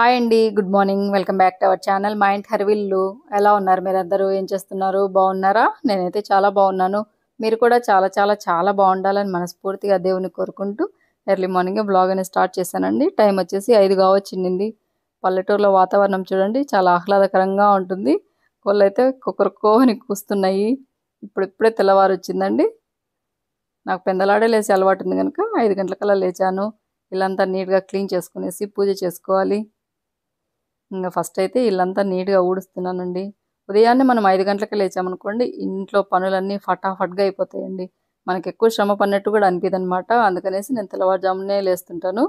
hi అండి good morning welcome back to our channel మా ఇంటి హరివిల్లు ఎలా ఉన్నారు మీరందరూ ఏం చేస్తున్నారు బాగున్నారా నేనైతే చాలా బాగున్నాను మీరు కూడా చాలా చాలా చాలా బాగుండాలని మనస్ఫూర్తిగా దేవుని కోరుకుంటూ ఎర్లీ మార్నింగే బ్లాగ్ అనేది స్టార్ట్ చేశానండి టైం వచ్చేసి ఐదు కావచ్చింది పల్లెటూరులో వాతావరణం చూడండి చాలా ఆహ్లాదకరంగా ఉంటుంది కోళ్ళు అయితే కుక్కరుకో అని కూస్తున్నాయి ఇప్పుడు ఇప్పుడే తెల్లవారు వచ్చిందండి నాకు పెందలాడే లేచి అలవాటు ఉంది కనుక ఐదు గంటలకల్లా లేచాను ఇల్లంతా నీట్గా క్లీన్ చేసుకునేసి పూజ చేసుకోవాలి ఇంకా ఫస్ట్ అయితే ఇల్లంతా నీట్గా ఊడుస్తున్నానండి ఉదయాన్నే మనం ఐదు గంటలకు లేచామనుకోండి ఇంట్లో పనులన్నీ ఫటాఫట్గా అయిపోతాయండి మనకి ఎక్కువ శ్రమ పడినట్టు కూడా అనిపిదు అనమాట అందుకనేసి నేను తెల్లవారుజామునే లేస్తుంటాను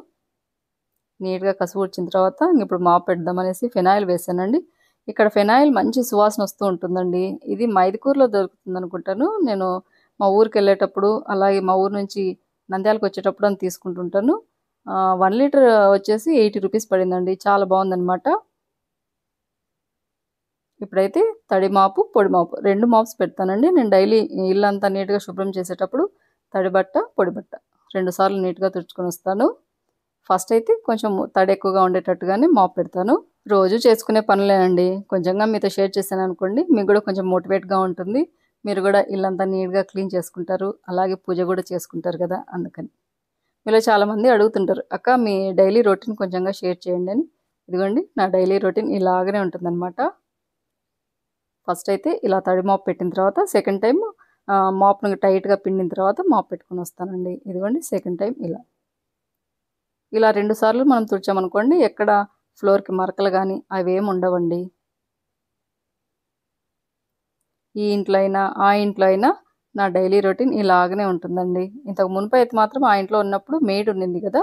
నీట్గా కసువు వచ్చిన తర్వాత ఇంక ఇప్పుడు మాప్ పెడదామనేసి ఫినాయిల్ వేసానండి ఇక్కడ ఫెనాయిల్ మంచి సువాసన వస్తూ ఉంటుందండి ఇది మైదుకూరులో దొరుకుతుంది అనుకుంటాను నేను మా ఊరికి వెళ్ళేటప్పుడు అలాగే మా ఊరు నుంచి నంద్యాలకు వచ్చేటప్పుడు అని తీసుకుంటుంటాను వన్ లీటర్ వచ్చేసి ఎయిటీ రూపీస్ పడిందండి చాలా బాగుందనమాట ఇప్పుడైతే తడి మాపు పొడి మాపు రెండు మాప్స్ పెడతానండి నేను డైలీ ఇల్లు అంతా నీట్గా శుభ్రం చేసేటప్పుడు తడి బట్ట పొడి బట్ట రెండు సార్లు నీట్గా తుడుచుకొని వస్తాను ఫస్ట్ అయితే కొంచెం తడి ఎక్కువగా ఉండేటట్టుగానే మాప్ పెడతాను రోజు చేసుకునే పనులేనండి కొంచెంగా మీతో షేర్ చేశాను అనుకోండి మీకు కూడా కొంచెం మోటివేట్గా ఉంటుంది మీరు కూడా ఇల్లంతా నీట్గా క్లీన్ చేసుకుంటారు అలాగే పూజ కూడా చేసుకుంటారు కదా అందుకని మీలో చాలామంది అడుగుతుంటారు అక్క మీ డైలీ రొటీన్ కొంచెంగా షేర్ చేయండి అని ఇదిగోండి నా డైలీ రొటీన్ ఇలాగనే ఉంటుందన్నమాట ఫస్ట్ అయితే ఇలా తడి మాప్ పెట్టిన తర్వాత సెకండ్ టైం మాప్ను టైట్గా పిండిన తర్వాత మాప్ పెట్టుకుని వస్తానండి ఇదిగోండి సెకండ్ టైం ఇలా ఇలా రెండు సార్లు మనం తుడిచామనుకోండి ఎక్కడ ఫ్లోర్కి మరకలు కానీ అవేం ఉండవండి ఈ ఇంట్లో అయినా ఆ ఇంట్లో అయినా నా డైలీ రొటీన్ ఇలాగనే ఉంటుందండి ఇంతకు మునుపు అయితే మాత్రం ఆ ఇంట్లో ఉన్నప్పుడు మేడ్ ఉండింది కదా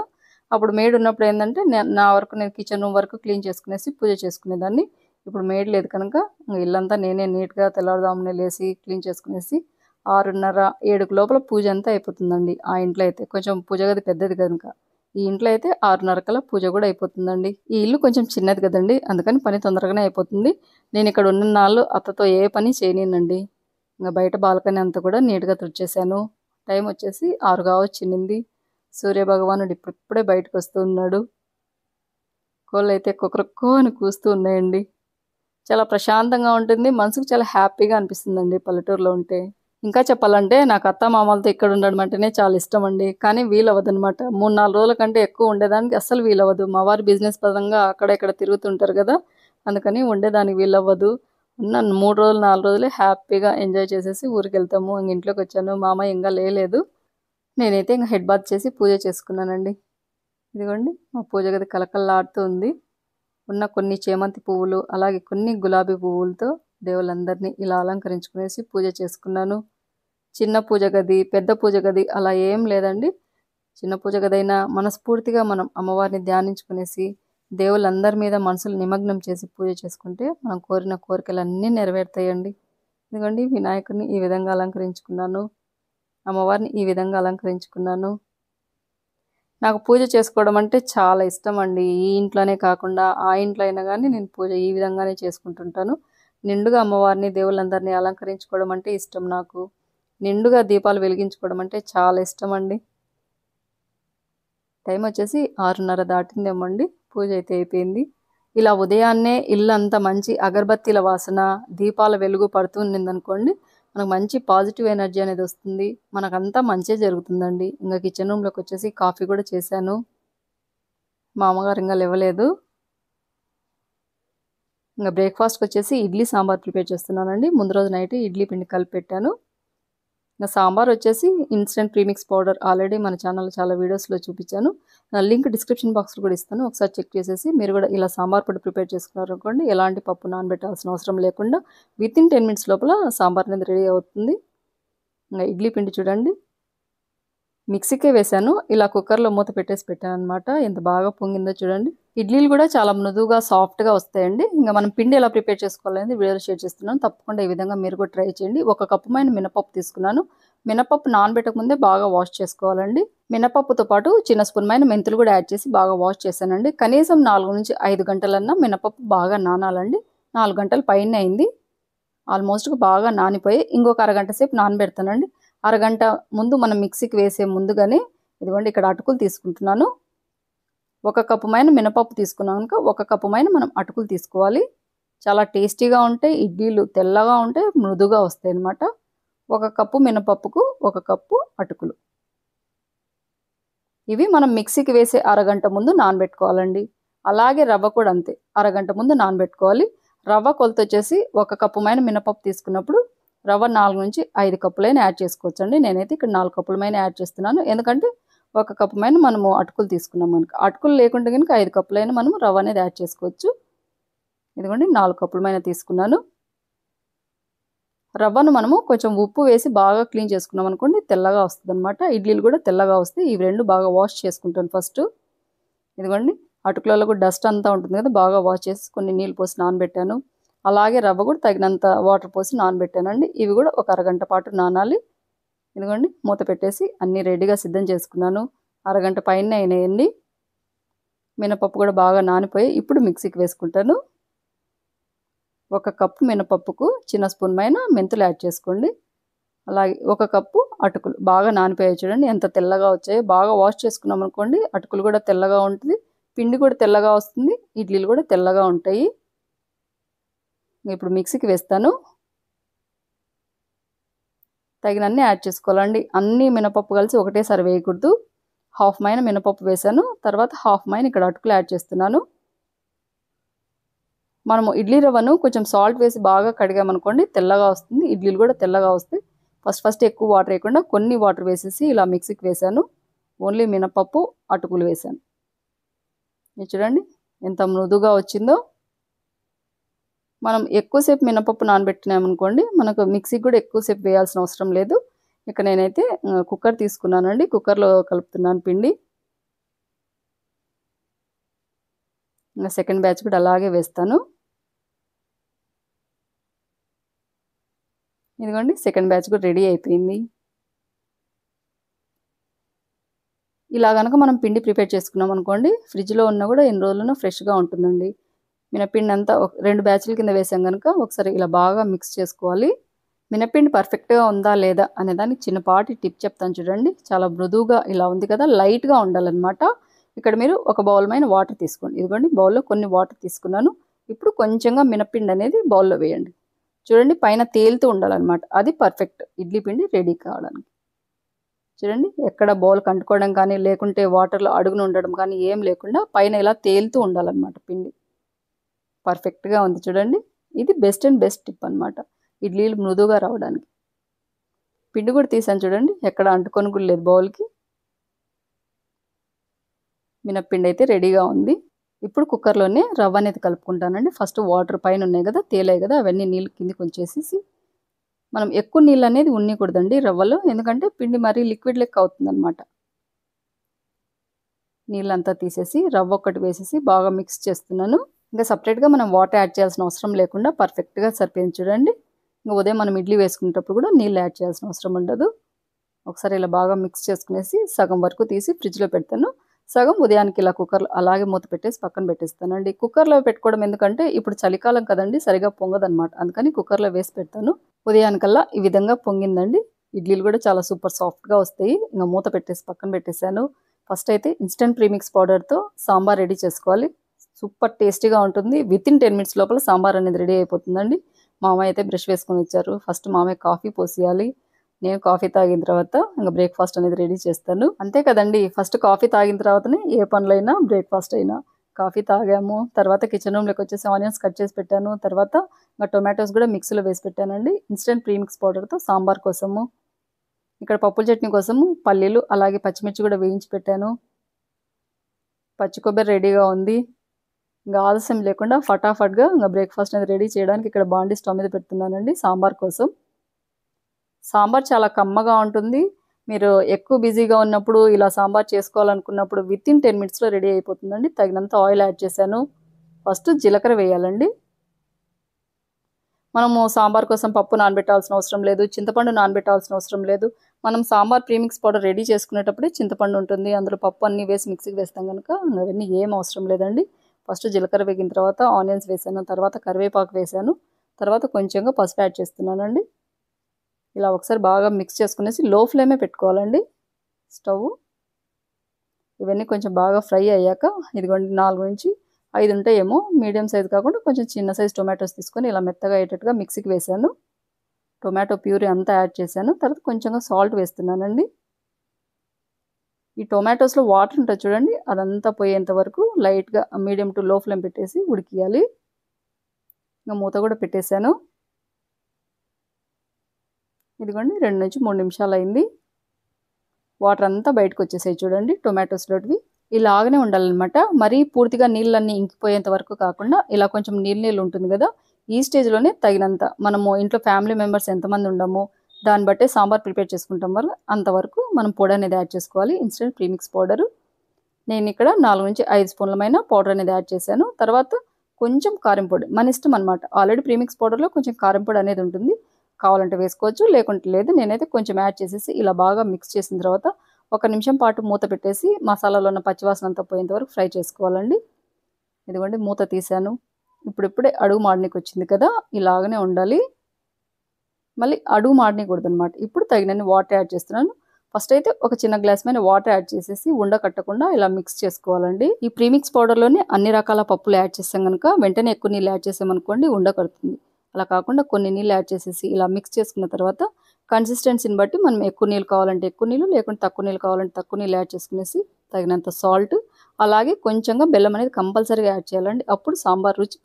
అప్పుడు మేడ్ ఉన్నప్పుడు ఏంటంటే నా వరకు నేను కిచెన్ రూమ్ వరకు క్లీన్ చేసుకునేసి పూజ చేసుకునేదాన్ని ఇప్పుడు మేడ్ లేదు కనుక ఇల్లంతా నేనే నీట్గా తెల్లవారుదామునే లేసి క్లీన్ చేసుకునేసి ఆరున్నర ఏడుకు లోపల పూజ అంతా అయిపోతుందండి ఆ ఇంట్లో అయితే కొంచెం పూజ గది పెద్దది కనుక ఈ ఇంట్లో అయితే ఆరున్నర కల పూజ కూడా అయిపోతుందండి ఈ ఇల్లు కొంచెం చిన్నది కదండి అందుకని పని తొందరగానే అయిపోతుంది నేను ఇక్కడ ఉన్న నాళ్ళు అత్తతో ఏ పని చేయనండి ఇంకా బయట బాల్కనీ అంతా కూడా నీట్గా తుడిచేశాను టైం వచ్చేసి ఆరుగా వచ్చింది సూర్యభగవానుడు ఇప్పుడిప్పుడే బయటకు వస్తూ ఉన్నాడు కోళ్ళు అయితే కుక్కరక్కో అని కూస్తూ ఉన్నాయండి చాలా ప్రశాంతంగా ఉంటుంది మనసుకు చాలా హ్యాపీగా అనిపిస్తుందండి పల్లెటూరులో ఉంటే ఇంకా చెప్పాలంటే నాకు అత్త మామలతో ఇక్కడ ఉండడం అంటేనే చాలా ఇష్టం అండి కానీ అనమాట మూడు నాలుగు రోజుల కంటే ఎక్కువ ఉండేదానికి అస్సలు వీలవ్వదు మా వారు బిజినెస్ పరంగా అక్కడ ఇక్కడ తిరుగుతుంటారు కదా అందుకని ఉండేదానికి వీలవ్వదు నన్ను మూడు రోజులు నాలుగు రోజులే హ్యాపీగా ఎంజాయ్ చేసేసి ఊరికి వెళ్తాము ఇంక ఇంట్లోకి వచ్చాను మామ ఇంకా లేలేదు నేనైతే ఇంకా హెడ్ బాత్ చేసి పూజ చేసుకున్నానండి ఇదిగోండి మా పూజ గది కలకల్లాడుతూ ఉంది ఉన్న కొన్ని చేమంతి పువ్వులు అలాగే కొన్ని గులాబీ పువ్వులతో దేవులందరినీ ఇలా అలంకరించుకునేసి పూజ చేసుకున్నాను చిన్న పూజ గది పెద్ద పూజ గది అలా ఏం లేదండి చిన్న పూజ గదైనా మనస్ఫూర్తిగా మనం అమ్మవారిని ధ్యానించుకునేసి దేవులందరి మీద మనసులు నిమగ్నం చేసి పూజ చేసుకుంటే మనం కోరిన కోరికలన్నీ నెరవేరుతాయండి ఎందుకండి వినాయకుడిని ఈ విధంగా అలంకరించుకున్నాను అమ్మవారిని ఈ విధంగా అలంకరించుకున్నాను నాకు పూజ చేసుకోవడం అంటే చాలా ఇష్టం అండి ఈ ఇంట్లోనే కాకుండా ఆ ఇంట్లో అయినా కానీ నేను పూజ ఈ విధంగానే చేసుకుంటుంటాను నిండుగా అమ్మవారిని దేవుళ్ళందరినీ అలంకరించుకోవడం అంటే ఇష్టం నాకు నిండుగా దీపాలు వెలిగించుకోవడం అంటే చాలా ఇష్టం అండి టైం వచ్చేసి ఆరున్నర దాటిందేమండి పూజ అయితే అయిపోయింది ఇలా ఉదయాన్నే ఇల్లంతా మంచి అగర్బత్తీల వాసన దీపాల వెలుగు పడుతుండిందనుకోండి మనకు మంచి పాజిటివ్ ఎనర్జీ అనేది వస్తుంది మనకంతా మంచి జరుగుతుందండి ఇంకా కిచెన్ రూమ్లోకి వచ్చేసి కాఫీ కూడా చేశాను మా అమ్మగారు ఇంకా లేవలేదు ఇంకా బ్రేక్ఫాస్ట్కి వచ్చేసి ఇడ్లీ సాంబార్ ప్రిపేర్ చేస్తున్నానండి ముందు రోజు నైట్ ఇడ్లీ పిండి కలిపి పెట్టాను ఇంకా సాంబార్ వచ్చేసి ఇన్స్టెంట్ ప్రీమిక్స్ పౌడర్ ఆల్రెడీ మన ఛానల్లో చాలా వీడియోస్లో చూపించాను లింక్ డిస్క్రిప్షన్ బాక్స్లో కూడా ఇస్తాను ఒకసారి చెక్ చేసేసి మీరు కూడా ఇలా సాంబార్ పొడి ప్రిపేర్ చేసుకున్నారు అనుకోండి ఎలాంటి పప్పు నానబెట్టాల్సిన అవసరం లేకుండా విత్ ఇన్ టెన్ మినిట్స్ లోపల సాంబార్ అనేది రెడీ అవుతుంది ఇంకా ఇడ్లీ పిండి చూడండి మిక్సీకే వేశాను ఇలా కుక్కర్లో మూత పెట్టేసి పెట్టాను అనమాట ఎంత బాగా పొంగిందో చూడండి ఇడ్లీలు కూడా చాలా మృదువుగా సాఫ్ట్గా వస్తాయండి ఇంకా మనం పిండి ఎలా ప్రిపేర్ చేసుకోవాలనేది వీడియోలో షేర్ చేస్తున్నాను తప్పకుండా ఈ విధంగా మీరు కూడా ట్రై చేయండి ఒక కప్పు మైన మినపప్పు తీసుకున్నాను మినపప్పు నానబెట్టక ముందే బాగా వాష్ చేసుకోవాలండి మినపప్పుతో పాటు చిన్న స్పూన్ మైన మెంతులు కూడా యాడ్ చేసి బాగా వాష్ చేశానండి కనీసం నాలుగు నుంచి ఐదు గంటలన్నా మినపప్పు బాగా నానాలండి నాలుగు గంటల పైన అయింది ఆల్మోస్ట్గా బాగా నానిపోయి ఇంకొక అరగంట సేపు నానబెడతానండి అరగంట ముందు మనం మిక్సీకి వేసే ముందుగానే ఇదిగోండి ఇక్కడ అటుకులు తీసుకుంటున్నాను ఒక కప్పు మైన మినపప్పు తీసుకున్నాం కనుక ఒక కప్పు మైన మనం అటుకులు తీసుకోవాలి చాలా టేస్టీగా ఉంటాయి ఇడ్లీలు తెల్లగా ఉంటాయి మృదుగా వస్తాయి అన్నమాట ఒక కప్పు మినపప్పుకు ఒక కప్పు అటుకులు ఇవి మనం మిక్సీకి వేసే అరగంట ముందు నానబెట్టుకోవాలండి అలాగే రవ్వ కూడా అంతే అరగంట ముందు నానబెట్టుకోవాలి రవ్వ కొలత వచ్చేసి ఒక కప్పుమైన మినపప్పు తీసుకున్నప్పుడు రవ్వ నాలుగు నుంచి ఐదు కప్పులైనా యాడ్ చేసుకోవచ్చండి నేనైతే ఇక్కడ నాలుగు కప్పులమైన యాడ్ చేస్తున్నాను ఎందుకంటే ఒక కప్పు పైన మనము అటుకులు తీసుకున్నాం మనకు అటుకులు లేకుండా కనుక ఐదు కప్పులైనా మనం రవ్వ అనేది యాడ్ చేసుకోవచ్చు ఇదిగోండి నాలుగు కప్పుల పైన తీసుకున్నాను రవ్వను మనము కొంచెం ఉప్పు వేసి బాగా క్లీన్ చేసుకున్నాం అనుకోండి తెల్లగా వస్తుంది అనమాట ఇడ్లీలు కూడా తెల్లగా వస్తాయి ఇవి రెండు బాగా వాష్ చేసుకుంటాను ఫస్ట్ ఇదిగోండి అటుకులలో కూడా డస్ట్ అంతా ఉంటుంది కదా బాగా వాష్ చేసి కొన్ని నీళ్ళు పోసి నానబెట్టాను అలాగే రవ్వ కూడా తగినంత వాటర్ పోసి నానబెట్టానండి ఇవి కూడా ఒక అరగంట పాటు నానాలి ఇదిగోండి మూత పెట్టేసి అన్నీ రెడీగా సిద్ధం చేసుకున్నాను అరగంట పైన అయినాయండి మినపప్పు కూడా బాగా నానిపోయి ఇప్పుడు మిక్సీకి వేసుకుంటాను ఒక కప్పు మినపప్పుకు చిన్న స్పూన్ పైన మెంతులు యాడ్ చేసుకోండి అలాగే ఒక కప్పు అటుకులు బాగా నానిపోయాయి చూడండి ఎంత తెల్లగా వచ్చాయో బాగా వాష్ చేసుకున్నాం అనుకోండి అటుకులు కూడా తెల్లగా ఉంటుంది పిండి కూడా తెల్లగా వస్తుంది ఇడ్లీలు కూడా తెల్లగా ఉంటాయి ఇప్పుడు మిక్సీకి వేస్తాను తగినన్ని యాడ్ చేసుకోవాలండి అన్ని మినపప్పు కలిసి ఒకటేసారి వేయకూడదు హాఫ్ మైన మినపప్పు వేశాను తర్వాత హాఫ్ మైన ఇక్కడ అటుకులు యాడ్ చేస్తున్నాను మనము ఇడ్లీ రవ్వను కొంచెం సాల్ట్ వేసి బాగా కడిగామనుకోండి తెల్లగా వస్తుంది ఇడ్లీలు కూడా తెల్లగా వస్తాయి ఫస్ట్ ఫస్ట్ ఎక్కువ వాటర్ వేయకుండా కొన్ని వాటర్ వేసేసి ఇలా మిక్సీకి వేశాను ఓన్లీ మినపప్పు అటుకులు వేశాను చూడండి ఎంత మృదుగా వచ్చిందో మనం ఎక్కువసేపు మినపప్పు నానబెట్టినామనుకోండి మనకు మిక్సీకి కూడా ఎక్కువసేపు వేయాల్సిన అవసరం లేదు ఇక నేనైతే కుక్కర్ తీసుకున్నానండి కుక్కర్లో కలుపుతున్నాను పిండి సెకండ్ బ్యాచ్ కూడా అలాగే వేస్తాను ఇదిగోండి సెకండ్ బ్యాచ్ కూడా రెడీ అయిపోయింది ఇలా కనుక మనం పిండి ప్రిపేర్ చేసుకున్నాం అనుకోండి ఫ్రిడ్జ్లో ఉన్నా కూడా ఎన్ని రోజులను ఫ్రెష్గా ఉంటుందండి మినపిండి అంతా రెండు బ్యాచ్ల కింద వేసాం కనుక ఒకసారి ఇలా బాగా మిక్స్ చేసుకోవాలి మినపిండి పర్ఫెక్ట్గా ఉందా లేదా అనే దాన్ని చిన్నపాటి టిప్ చెప్తాను చూడండి చాలా మృదువుగా ఇలా ఉంది కదా లైట్గా ఉండాలన్నమాట ఇక్కడ మీరు ఒక బౌల్ పైన వాటర్ తీసుకోండి ఇదిగోండి బౌల్లో కొన్ని వాటర్ తీసుకున్నాను ఇప్పుడు కొంచెంగా మినపిండి అనేది బౌల్లో వేయండి చూడండి పైన తేలుతూ ఉండాలన్నమాట అది పర్ఫెక్ట్ ఇడ్లీ పిండి రెడీ కావడానికి చూడండి ఎక్కడ బౌల్ కంటుకోవడం కానీ లేకుంటే వాటర్లో అడుగున ఉండడం కానీ ఏం లేకుండా పైన ఇలా తేలుతూ ఉండాలన్నమాట పిండి పర్ఫెక్ట్గా ఉంది చూడండి ఇది బెస్ట్ అండ్ బెస్ట్ టిప్ అనమాట ఇడ్లీలు మృదువుగా రావడానికి పిండి కూడా తీసాను చూడండి ఎక్కడ అంటుకొని కూడా లేదు బౌల్కి మినప్పిండి అయితే రెడీగా ఉంది ఇప్పుడు కుక్కర్లోనే రవ్వ అనేది కలుపుకుంటానండి ఫస్ట్ వాటర్ పైన ఉన్నాయి కదా తేలాయి కదా అవన్నీ నీళ్ళు కిందికి ఉంచేసేసి మనం ఎక్కువ నీళ్ళు అనేది ఉండకూడదండి రవ్వలో ఎందుకంటే పిండి మరీ లిక్విడ్ లెక్క అవుతుందన్నమాట నీళ్ళంతా తీసేసి రవ్వ ఒక్కటి వేసేసి బాగా మిక్స్ చేస్తున్నాను ఇంకా సపరేట్గా మనం వాటర్ యాడ్ చేయాల్సిన అవసరం లేకుండా పర్ఫెక్ట్గా సరిపోయింది చూడండి ఇంకా ఉదయం మనం ఇడ్లీ వేసుకునేటప్పుడు కూడా నీళ్ళు యాడ్ చేయాల్సిన అవసరం ఉండదు ఒకసారి ఇలా బాగా మిక్స్ చేసుకునేసి సగం వరకు తీసి ఫ్రిడ్జ్లో పెడతాను సగం ఉదయానికి ఇలా కుక్కర్లో అలాగే మూత పెట్టేసి పక్కన పెట్టేస్తానండి కుక్కర్లో పెట్టుకోవడం ఎందుకంటే ఇప్పుడు చలికాలం కదండి సరిగా పొంగదనమాట అందుకని కుక్కర్లో వేసి పెడతాను ఉదయానికల్లా ఈ విధంగా పొంగిందండి ఇడ్లీలు కూడా చాలా సూపర్ సాఫ్ట్గా వస్తాయి ఇంకా మూత పెట్టేసి పక్కన పెట్టేశాను ఫస్ట్ అయితే ఇన్స్టెంట్ ప్రీమిక్స్ పౌడర్తో సాంబార్ రెడీ చేసుకోవాలి సూపర్ టేస్టీగా ఉంటుంది విత్ ఇన్ టెన్ మినిట్స్ లోపల సాంబార్ అనేది రెడీ అయిపోతుందండి మామయ్య అయితే బ్రష్ వేసుకొని వచ్చారు ఫస్ట్ మామయ్య కాఫీ పోసేయాలి నేను కాఫీ తాగిన తర్వాత ఇంకా బ్రేక్ఫాస్ట్ అనేది రెడీ చేస్తాను అంతే కదండి ఫస్ట్ కాఫీ తాగిన తర్వాతనే ఏ పనులైనా బ్రేక్ఫాస్ట్ అయినా కాఫీ తాగాము తర్వాత కిచెన్ రూమ్లోకి వచ్చేసి ఆనియన్స్ కట్ చేసి పెట్టాను తర్వాత ఇంకా టొమాటోస్ కూడా మిక్సీలో వేసి పెట్టానండి ఇన్స్టెంట్ ప్రీమిక్స్ పౌడర్తో సాంబార్ కోసము ఇక్కడ పప్పుల చట్నీ కోసము పల్లీలు అలాగే పచ్చిమిర్చి కూడా వేయించి పెట్టాను పచ్చి కొబ్బరి రెడీగా ఉంది ఇంకా ఆలస్యం లేకుండా ఫటాఫట్గా ఇంకా బ్రేక్ఫాస్ట్ అనేది రెడీ చేయడానికి ఇక్కడ బాండీ స్టవ్ మీద పెడుతున్నానండి సాంబార్ కోసం సాంబార్ చాలా కమ్మగా ఉంటుంది మీరు ఎక్కువ బిజీగా ఉన్నప్పుడు ఇలా సాంబార్ చేసుకోవాలనుకున్నప్పుడు విత్ ఇన్ టెన్ మినిట్స్లో రెడీ అయిపోతుందండి తగినంత ఆయిల్ యాడ్ చేశాను ఫస్ట్ జీలకర్ర వేయాలండి మనము సాంబార్ కోసం పప్పు నానబెట్టాల్సిన అవసరం లేదు చింతపండు నానబెట్టాల్సిన అవసరం లేదు మనం సాంబార్ ప్రీమిక్స్ పౌడర్ రెడీ చేసుకునేటప్పుడే చింతపండు ఉంటుంది అందులో పప్పు అన్నీ వేసి మిక్సీకి వేస్తాం కనుక అవన్నీ ఏం అవసరం లేదండి ఫస్ట్ జీలకర్ర వేగిన తర్వాత ఆనియన్స్ వేసాను తర్వాత కరివేపాకు వేసాను తర్వాత కొంచెంగా పసుపు యాడ్ చేస్తున్నానండి ఇలా ఒకసారి బాగా మిక్స్ చేసుకునేసి లో ఫ్లేమే పెట్టుకోవాలండి స్టవ్ ఇవన్నీ కొంచెం బాగా ఫ్రై అయ్యాక ఇదిగోండి నాలుగు నుంచి ఐదు ఉంటాయేమో మీడియం సైజ్ కాకుండా కొంచెం చిన్న సైజ్ టొమాటోస్ తీసుకొని ఇలా మెత్తగా అయ్యేటట్టుగా మిక్సీకి వేసాను టొమాటో ప్యూరీ అంతా యాడ్ చేశాను తర్వాత కొంచెంగా సాల్ట్ వేస్తున్నానండి ఈ టొమాటోస్లో వాటర్ ఉంటుంది చూడండి అదంతా పోయేంత వరకు లైట్గా మీడియం టు లో ఫ్లేమ్ పెట్టేసి ఉడికియాలి ఇంకా మూత కూడా పెట్టేశాను ఇదిగోండి రెండు నుంచి మూడు నిమిషాలు అయింది వాటర్ అంతా బయటకు వచ్చేసాయి చూడండి టొమాటోస్లోటివి ఇలాగనే ఉండాలన్నమాట మరీ పూర్తిగా నీళ్ళన్నీ ఇంకిపోయేంత వరకు కాకుండా ఇలా కొంచెం నీళ్ళు నీళ్ళు ఉంటుంది కదా ఈ స్టేజ్లోనే తగినంత మనము ఇంట్లో ఫ్యామిలీ మెంబర్స్ ఎంతమంది ఉండమో దాన్ని బట్టే సాంబార్ ప్రిపేర్ చేసుకుంటాం వల్ల అంతవరకు మనం పొడి అనేది యాడ్ చేసుకోవాలి ఇన్స్టెంట్ ప్రీమిక్స్ పౌడరు నేను ఇక్కడ నాలుగు నుంచి ఐదు స్పూన్లమైన పౌడర్ అనేది యాడ్ చేశాను తర్వాత కొంచెం కారం పొడి మన ఇష్టం అనమాట ఆల్రెడీ ప్రీమిక్స్ పౌడర్లో కొంచెం కారం పొడి అనేది ఉంటుంది కావాలంటే వేసుకోవచ్చు లేకుంటే లేదు నేనైతే కొంచెం యాడ్ చేసేసి ఇలా బాగా మిక్స్ చేసిన తర్వాత ఒక నిమిషం పాటు మూత పెట్టేసి మసాలాలో ఉన్న పచ్చివాసన అంతా పోయేంత వరకు ఫ్రై చేసుకోవాలండి ఇదిగోండి మూత తీశాను ఇప్పుడిప్పుడే అడుగు మాడనికి వచ్చింది కదా ఇలాగనే ఉండాలి మళ్ళీ అడుగు మాడనీయకూడదు అనమాట ఇప్పుడు తగినన్ని వాటర్ యాడ్ చేస్తున్నాను ఫస్ట్ అయితే ఒక చిన్న గ్లాస్ మీద వాటర్ యాడ్ చేసేసి ఉండ కట్టకుండా ఇలా మిక్స్ చేసుకోవాలండి ఈ ప్రీమిక్స్ పౌడర్లోనే అన్ని రకాల పప్పులు యాడ్ చేస్తాం కనుక వెంటనే ఎక్కువ నీళ్ళు యాడ్ చేసామనుకోండి ఉండ కడుతుంది అలా కాకుండా కొన్ని నీళ్ళు యాడ్ చేసేసి ఇలా మిక్స్ చేసుకున్న తర్వాత కన్సిస్టెన్సీని బట్టి మనం ఎక్కువ నీళ్ళు కావాలంటే ఎక్కువ నీళ్ళు లేకుంటే తక్కువ నీళ్ళు కావాలంటే తక్కువ నీళ్ళు యాడ్ చేసుకునేసి తగినంత సాల్ట్ అలాగే కొంచెంగా బెల్లం అనేది కంపల్సరీగా యాడ్ చేయాలండి అప్పుడు సాంబార్ రుచి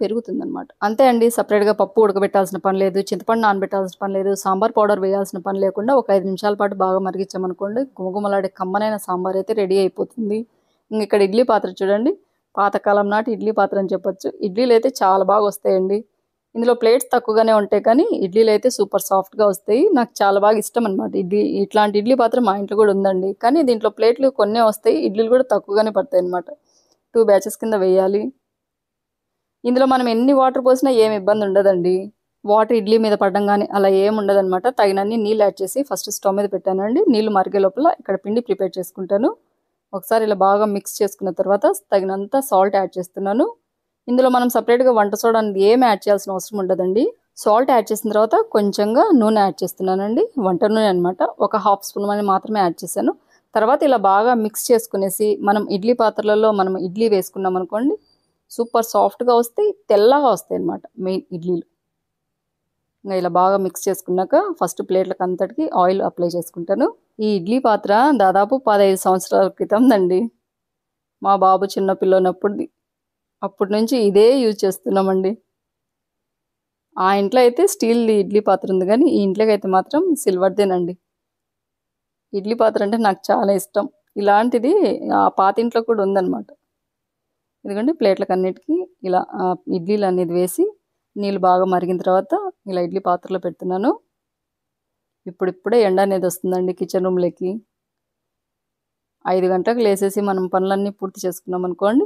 అనమాట అంతే అండి సపరేట్గా పప్పు ఉడకబెట్టాల్సిన పని లేదు చింతపండు నానబెట్టాల్సిన పని లేదు సాంబార్ పౌడర్ వేయాల్సిన పని లేకుండా ఒక ఐదు నిమిషాల పాటు బాగా మరిగించామనుకోండి గుమగుమలాడే కమ్మనైన సాంబార్ అయితే రెడీ అయిపోతుంది ఇంక ఇక్కడ ఇడ్లీ పాత్ర చూడండి పాతకాలం నాటి ఇడ్లీ పాత్ర అని చెప్పొచ్చు ఇడ్లీలు అయితే చాలా బాగా వస్తాయండి ఇందులో ప్లేట్స్ తక్కువగానే ఉంటాయి కానీ ఇడ్లీలు అయితే సూపర్ సాఫ్ట్గా వస్తాయి నాకు చాలా బాగా ఇష్టం అనమాట ఇడ్లీ ఇట్లాంటి ఇడ్లీ పాత్ర మా ఇంట్లో కూడా ఉందండి కానీ దీంట్లో ప్లేట్లు కొన్ని వస్తాయి ఇడ్లీలు కూడా తక్కువగానే పడతాయి అనమాట టూ బ్యాచెస్ కింద వేయాలి ఇందులో మనం ఎన్ని వాటర్ పోసినా ఏమి ఇబ్బంది ఉండదండి వాటర్ ఇడ్లీ మీద పడడం కానీ అలా ఏమి ఉండదనమాట తగినన్ని నీళ్ళు యాడ్ చేసి ఫస్ట్ స్టవ్ మీద పెట్టానండి నీళ్ళు మరిగే లోపల ఇక్కడ పిండి ప్రిపేర్ చేసుకుంటాను ఒకసారి ఇలా బాగా మిక్స్ చేసుకున్న తర్వాత తగినంత సాల్ట్ యాడ్ చేస్తున్నాను ఇందులో మనం సపరేట్గా వంట సోడా ఏం యాడ్ చేయాల్సిన అవసరం ఉండదండి సాల్ట్ యాడ్ చేసిన తర్వాత కొంచెంగా నూనె యాడ్ చేస్తున్నానండి వంట నూనె అనమాట ఒక హాఫ్ స్పూన్ అని మాత్రమే యాడ్ చేశాను తర్వాత ఇలా బాగా మిక్స్ చేసుకునేసి మనం ఇడ్లీ పాత్రలలో మనం ఇడ్లీ వేసుకున్నాం అనుకోండి సూపర్ సాఫ్ట్గా వస్తాయి తెల్లగా వస్తాయి అనమాట మెయిన్ ఇడ్లీలు ఇంకా ఇలా బాగా మిక్స్ చేసుకున్నాక ఫస్ట్ ప్లేట్లకు అంతటికి ఆయిల్ అప్లై చేసుకుంటాను ఈ ఇడ్లీ పాత్ర దాదాపు పదహైదు సంవత్సరాల క్రితం దండి మా బాబు చిన్నపిల్లనప్పుడుది అప్పటి నుంచి ఇదే యూజ్ చేస్తున్నామండి ఆ ఇంట్లో అయితే స్టీల్ ఇడ్లీ పాత్ర ఉంది కానీ ఈ ఇంట్లోకి అయితే మాత్రం సిల్వర్దేనండి ఇడ్లీ పాత్ర అంటే నాకు చాలా ఇష్టం ఇలాంటిది ఆ పాత ఇంట్లో కూడా ఉందన్నమాట ఎందుకంటే ప్లేట్లకు అన్నిటికీ ఇలా ఇడ్లీలు అనేది వేసి నీళ్ళు బాగా మరిగిన తర్వాత ఇలా ఇడ్లీ పాత్రలో పెడుతున్నాను ఇప్పుడిప్పుడే ఎండ అనేది వస్తుందండి కిచెన్ రూమ్లోకి ఐదు గంటలకు లేసేసి మనం పనులన్నీ పూర్తి చేసుకున్నాం అనుకోండి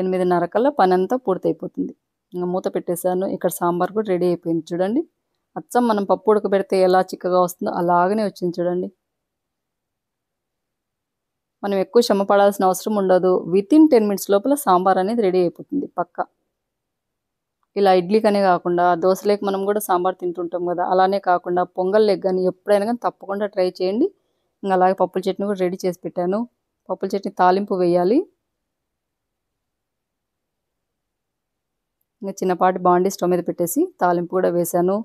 ఎనిమిదిన్నర కల్లా పని అంతా పూర్తయిపోతుంది ఇంకా మూత పెట్టేశాను ఇక్కడ సాంబార్ కూడా రెడీ అయిపోయింది చూడండి అచ్చం మనం పప్పు ఉడకబెడితే ఎలా చిక్కగా వస్తుందో అలాగనే వచ్చింది చూడండి మనం ఎక్కువ శ్రమ పడాల్సిన అవసరం ఉండదు వితిన్ టెన్ మినిట్స్ లోపల సాంబార్ అనేది రెడీ అయిపోతుంది పక్క ఇలా ఇడ్లీకనే కాకుండా దోశలేకి మనం కూడా సాంబార్ తింటుంటాం కదా అలానే కాకుండా పొంగల్ లెగ్ కానీ ఎప్పుడైనా కానీ తప్పకుండా ట్రై చేయండి ఇంకా అలాగే పప్పుల చట్నీ కూడా రెడీ చేసి పెట్టాను పప్పుల చట్నీ తాలింపు వేయాలి ఇంకా చిన్నపాటి బాండీ స్టవ్ మీద పెట్టేసి తాలింపు కూడా వేశాను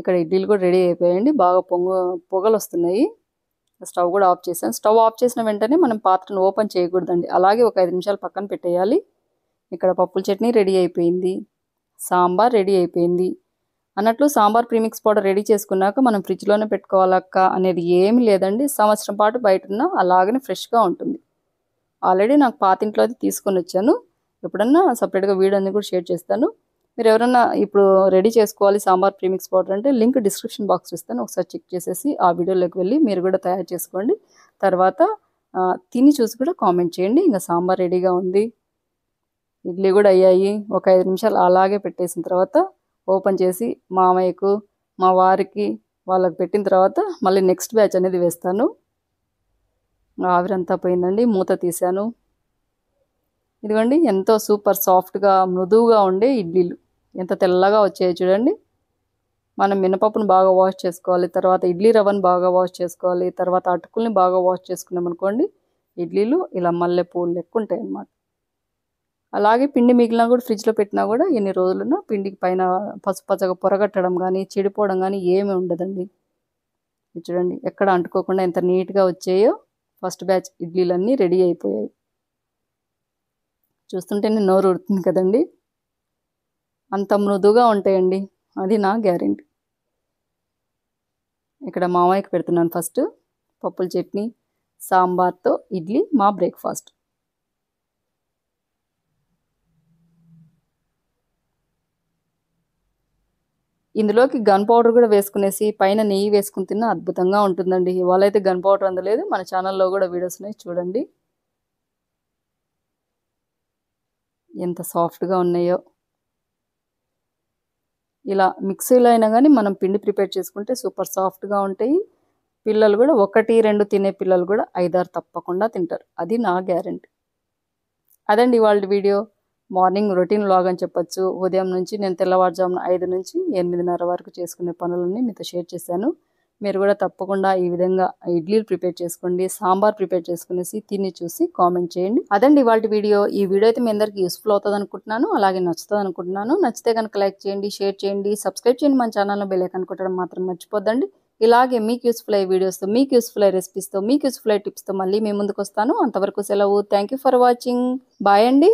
ఇక్కడ ఇడ్లీలు కూడా రెడీ అయిపోయాయండి బాగా పొంగు పొగలు వస్తున్నాయి స్టవ్ కూడా ఆఫ్ చేశాను స్టవ్ ఆఫ్ చేసిన వెంటనే మనం పాత్రను ఓపెన్ చేయకూడదండి అలాగే ఒక ఐదు నిమిషాలు పక్కన పెట్టేయాలి ఇక్కడ పప్పుల చట్నీ రెడీ అయిపోయింది సాంబార్ రెడీ అయిపోయింది అన్నట్లు సాంబార్ ప్రీమిక్స్ పౌడర్ రెడీ చేసుకున్నాక మనం ఫ్రిడ్జ్లోనే పెట్టుకోవాలక్క అనేది ఏమి లేదండి సంవత్సరం పాటు బయట ఉన్న అలాగనే ఫ్రెష్గా ఉంటుంది ఆల్రెడీ నాకు పాతింట్లో తీసుకొని వచ్చాను ఎప్పుడన్నా సపరేట్గా వీడియో అన్నీ కూడా షేర్ చేస్తాను మీరు ఎవరైనా ఇప్పుడు రెడీ చేసుకోవాలి సాంబార్ ప్రీమిక్స్ పౌడర్ అంటే లింక్ డిస్క్రిప్షన్ బాక్స్ ఇస్తాను ఒకసారి చెక్ చేసేసి ఆ వీడియోలోకి వెళ్ళి మీరు కూడా తయారు చేసుకోండి తర్వాత తిని చూసి కూడా కామెంట్ చేయండి ఇంకా సాంబార్ రెడీగా ఉంది ఇడ్లీ కూడా అయ్యాయి ఒక ఐదు నిమిషాలు అలాగే పెట్టేసిన తర్వాత ఓపెన్ చేసి మామయ్యకు మా వారికి వాళ్ళకి పెట్టిన తర్వాత మళ్ళీ నెక్స్ట్ బ్యాచ్ అనేది వేస్తాను ఆవిరంతా పోయిందండి మూత తీశాను ఇదిగోండి ఎంతో సూపర్ సాఫ్ట్గా మృదువుగా ఉండే ఇడ్లీలు ఎంత తెల్లగా వచ్చాయో చూడండి మనం మినపప్పును బాగా వాష్ చేసుకోవాలి తర్వాత ఇడ్లీ రవ్వను బాగా వాష్ చేసుకోవాలి తర్వాత అటుకుల్ని బాగా వాష్ చేసుకున్నాం అనుకోండి ఇడ్లీలు ఇలా మల్లె పూలు లెక్క ఉంటాయి అన్నమాట అలాగే పిండి మిగిలిన కూడా ఫ్రిడ్జ్లో పెట్టినా కూడా ఎన్ని రోజులున్నా పిండికి పైన పసుపచ్చగా పొరగట్టడం కానీ చెడిపోవడం కానీ ఏమీ ఉండదండి చూడండి ఎక్కడ అంటుకోకుండా ఎంత నీట్గా వచ్చాయో ఫస్ట్ బ్యాచ్ ఇడ్లీలన్నీ రెడీ అయిపోయాయి చూస్తుంటేనే నోరు ఉడుతుంది కదండీ అంత మృదుగా ఉంటాయండి అది నా గ్యారెంటీ ఇక్కడ మామయ్యకి పెడుతున్నాను ఫస్ట్ పప్పుల చట్నీ సాంబార్తో ఇడ్లీ మా బ్రేక్ఫాస్ట్ ఇందులోకి గన్ పౌడర్ కూడా వేసుకునేసి పైన నెయ్యి వేసుకుని తిన్నా అద్భుతంగా ఉంటుందండి ఇవాళ అయితే గన్ పౌడర్ అందలేదు మన ఛానల్లో కూడా వీడియోస్ ఉన్నాయి చూడండి ఎంత సాఫ్ట్గా ఉన్నాయో ఇలా మిక్సీలో అయినా కానీ మనం పిండి ప్రిపేర్ చేసుకుంటే సూపర్ సాఫ్ట్గా ఉంటాయి పిల్లలు కూడా ఒకటి రెండు తినే పిల్లలు కూడా ఐదారు తప్పకుండా తింటారు అది నా గ్యారంటీ అదండి వాళ్ళ వీడియో మార్నింగ్ రొటీన్ లాగ్ అని చెప్పొచ్చు ఉదయం నుంచి నేను తెల్లవారుజామున ఐదు నుంచి ఎనిమిదిన్నర వరకు చేసుకునే పనులన్నీ మీతో షేర్ చేశాను మీరు కూడా తప్పకుండా ఈ విధంగా ఇడ్లీలు ప్రిపేర్ చేసుకోండి సాంబార్ ప్రిపేర్ చేసుకునేసి తిని చూసి కామెంట్ చేయండి అదండి ఇవాళ వీడియో ఈ వీడియో అయితే మీ అందరికీ యూస్ఫుల్ అవుతుంది అనుకుంటున్నాను అలాగే నచ్చుతుంది అనుకుంటున్నాను నచ్చితే కనుక లైక్ చేయండి షేర్ చేయండి సబ్స్క్రైబ్ చేయండి మన ఛానల్లో బెల్లైక్ అనుకుంటడం మాత్రం మర్చిపోద్దండి ఇలాగే మీకు యూస్ఫుల్ అయ్యే వీడియోస్తో మీకు యూస్ఫుల్ అయ్యే రెసిపీస్తో మీకు యూస్ఫుల్ అయ్యే టిప్స్తో మళ్ళీ మీ ముందుకు వస్తాను అంతవరకు సెలవు థ్యాంక్ ఫర్ వాచింగ్ బాయ్ అండి